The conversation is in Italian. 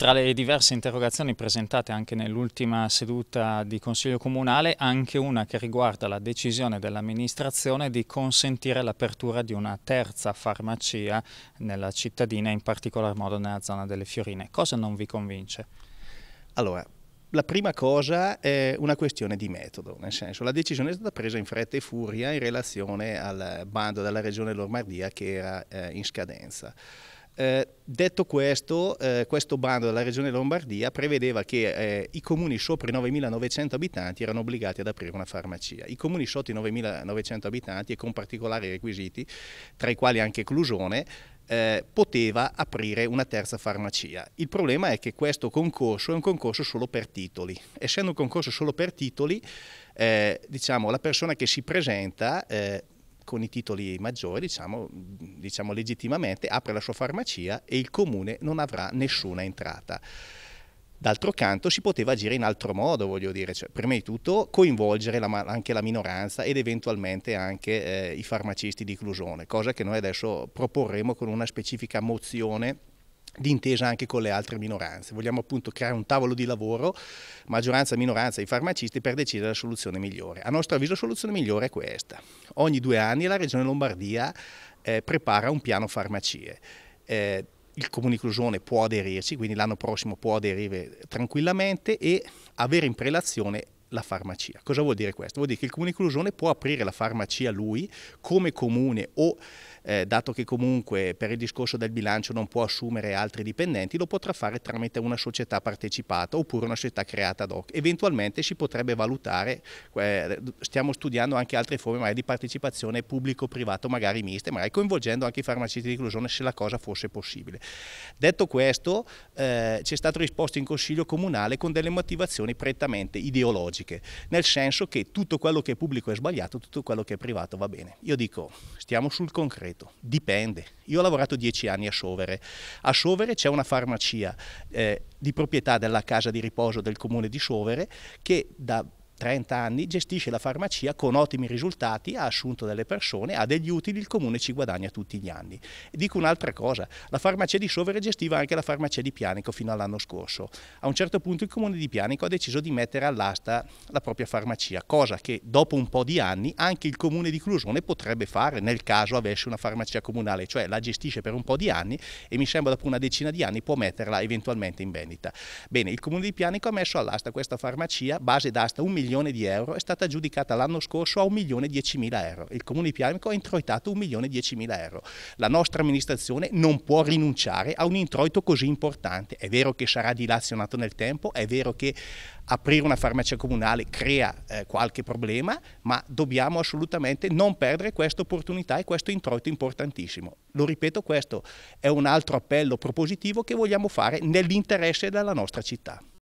Tra le diverse interrogazioni presentate anche nell'ultima seduta di Consiglio Comunale, anche una che riguarda la decisione dell'amministrazione di consentire l'apertura di una terza farmacia nella cittadina, in particolar modo nella zona delle Fiorine. Cosa non vi convince? Allora, la prima cosa è una questione di metodo, nel senso la decisione è stata presa in fretta e furia in relazione al bando della regione Lombardia che era eh, in scadenza. Eh, detto questo, eh, questo bando della Regione Lombardia prevedeva che eh, i comuni sopra i 9.900 abitanti erano obbligati ad aprire una farmacia. I comuni sotto i 9.900 abitanti e con particolari requisiti, tra i quali anche Clusione, eh, poteva aprire una terza farmacia. Il problema è che questo concorso è un concorso solo per titoli. Essendo un concorso solo per titoli, eh, diciamo, la persona che si presenta eh, con i titoli maggiori diciamo, diciamo legittimamente, apre la sua farmacia e il comune non avrà nessuna entrata. D'altro canto si poteva agire in altro modo, voglio dire, cioè, prima di tutto coinvolgere la, anche la minoranza ed eventualmente anche eh, i farmacisti di Clusone, cosa che noi adesso proporremo con una specifica mozione d'intesa anche con le altre minoranze. Vogliamo appunto creare un tavolo di lavoro, maggioranza, minoranza, i farmacisti, per decidere la soluzione migliore. A nostro avviso la soluzione migliore è questa. Ogni due anni la Regione Lombardia eh, prepara un piano farmacie. Eh, il Comune Clusione può aderirci, quindi l'anno prossimo può aderire tranquillamente e avere in prelazione la farmacia. Cosa vuol dire questo? Vuol dire che il comune di Clusone può aprire la farmacia lui come comune o eh, dato che comunque per il discorso del bilancio non può assumere altri dipendenti, lo potrà fare tramite una società partecipata oppure una società creata ad hoc. Eventualmente si potrebbe valutare, eh, stiamo studiando anche altre forme di partecipazione pubblico-privato, magari miste, magari coinvolgendo anche i farmacisti di Clusone se la cosa fosse possibile. Detto questo, eh, ci è stato risposto in Consiglio Comunale con delle motivazioni prettamente ideologiche logiche, nel senso che tutto quello che è pubblico è sbagliato, tutto quello che è privato va bene. Io dico, stiamo sul concreto, dipende. Io ho lavorato dieci anni a Sovere, a Sovere c'è una farmacia eh, di proprietà della casa di riposo del comune di Sovere che da 30 anni gestisce la farmacia con ottimi risultati, ha assunto delle persone, ha degli utili, il comune ci guadagna tutti gli anni. Dico un'altra cosa, la farmacia di Sovere gestiva anche la farmacia di Pianico fino all'anno scorso. A un certo punto il comune di Pianico ha deciso di mettere all'asta la propria farmacia, cosa che dopo un po' di anni anche il comune di Clusone potrebbe fare nel caso avesse una farmacia comunale, cioè la gestisce per un po' di anni e mi sembra dopo una decina di anni può metterla eventualmente in vendita. Bene, il comune di Pianico ha messo all'asta questa farmacia, base d'asta 1 milione milione di euro è stata aggiudicata l'anno scorso a 1 milione e 10 mila euro. Il comune di Pianico ha introitato 1 milione e 10 mila euro. La nostra amministrazione non può rinunciare a un introito così importante. È vero che sarà dilazionato nel tempo, è vero che aprire una farmacia comunale crea eh, qualche problema, ma dobbiamo assolutamente non perdere questa opportunità e questo introito importantissimo. Lo ripeto, questo è un altro appello propositivo che vogliamo fare nell'interesse della nostra città.